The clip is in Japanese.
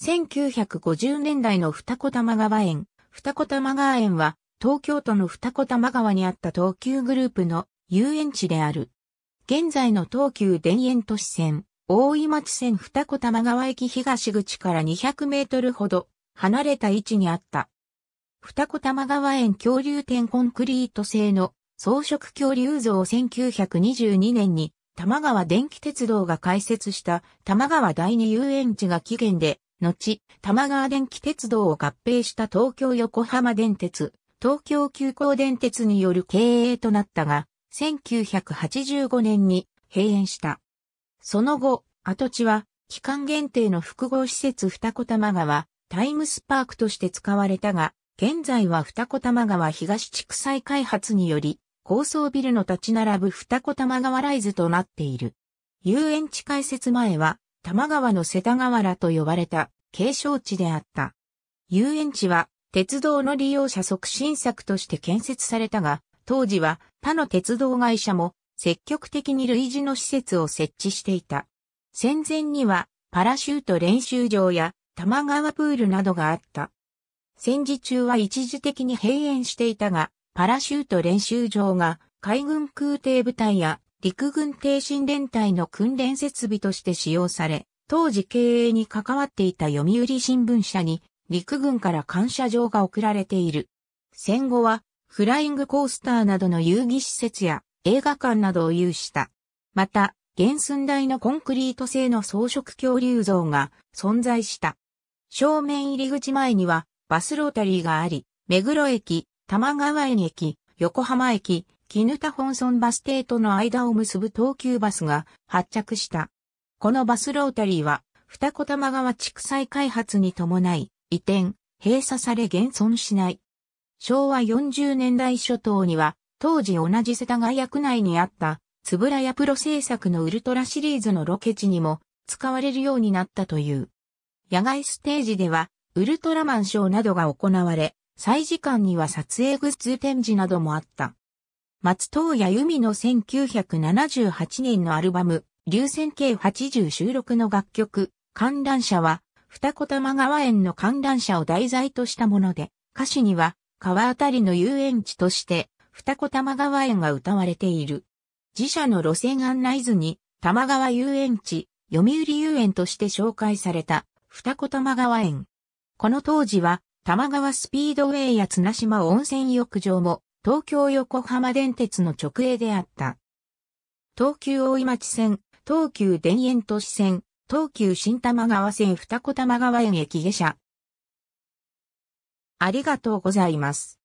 1950年代の二子玉川園。二子玉川園は、東京都の二子玉川にあった東急グループの遊園地である。現在の東急田園都市線、大井町線二子玉川駅東口から200メートルほど離れた位置にあった。二子玉川園恐竜展コンクリート製の装飾恐竜像を1922年に玉川電気鉄道が開設した玉川第二遊園地が起源で後、玉川電気鉄道を合併した東京横浜電鉄、東京急行電鉄による経営となったが、1985年に閉園した。その後、跡地は、期間限定の複合施設二子玉川、タイムスパークとして使われたが、現在は二子玉川東地区再開発により、高層ビルの立ち並ぶ二子玉川ライズとなっている。遊園地開設前は、玉川の世田川原と呼ばれた景勝地であった。遊園地は鉄道の利用者促進策として建設されたが、当時は他の鉄道会社も積極的に類似の施設を設置していた。戦前にはパラシュート練習場や玉川プールなどがあった。戦時中は一時的に閉園していたが、パラシュート練習場が海軍空挺部隊や陸軍挺身連隊の訓練設備として使用され、当時経営に関わっていた読売新聞社に陸軍から感謝状が送られている。戦後はフライングコースターなどの遊戯施設や映画館などを有した。また、原寸大のコンクリート製の装飾恐竜像が存在した。正面入り口前にはバスロータリーがあり、目黒駅、玉川駅、横浜駅、絹田本村バス停との間を結ぶ東急バスが発着した。このバスロータリーは、二子玉川地区再開発に伴い、移転、閉鎖され現存しない。昭和40年代初頭には、当時同じ世田谷区内にあった、つぶらやプロ制作のウルトラシリーズのロケ地にも使われるようになったという。野外ステージでは、ウルトラマンショーなどが行われ、祭時間には撮影グッズ展示などもあった。松藤谷由美の1978年のアルバム、流線計80収録の楽曲、観覧車は、二子玉川園の観覧車を題材としたもので、歌詞には、川あたりの遊園地として、二子玉川園が歌われている。自社の路線案内図に、玉川遊園地、読売遊園として紹介された、二子玉川園。この当時は、玉川スピードウェイや綱島温泉浴場も東京横浜電鉄の直営であった。東急大井町線、東急田園都市線、東急新玉川線二子玉川園駅下車。ありがとうございます。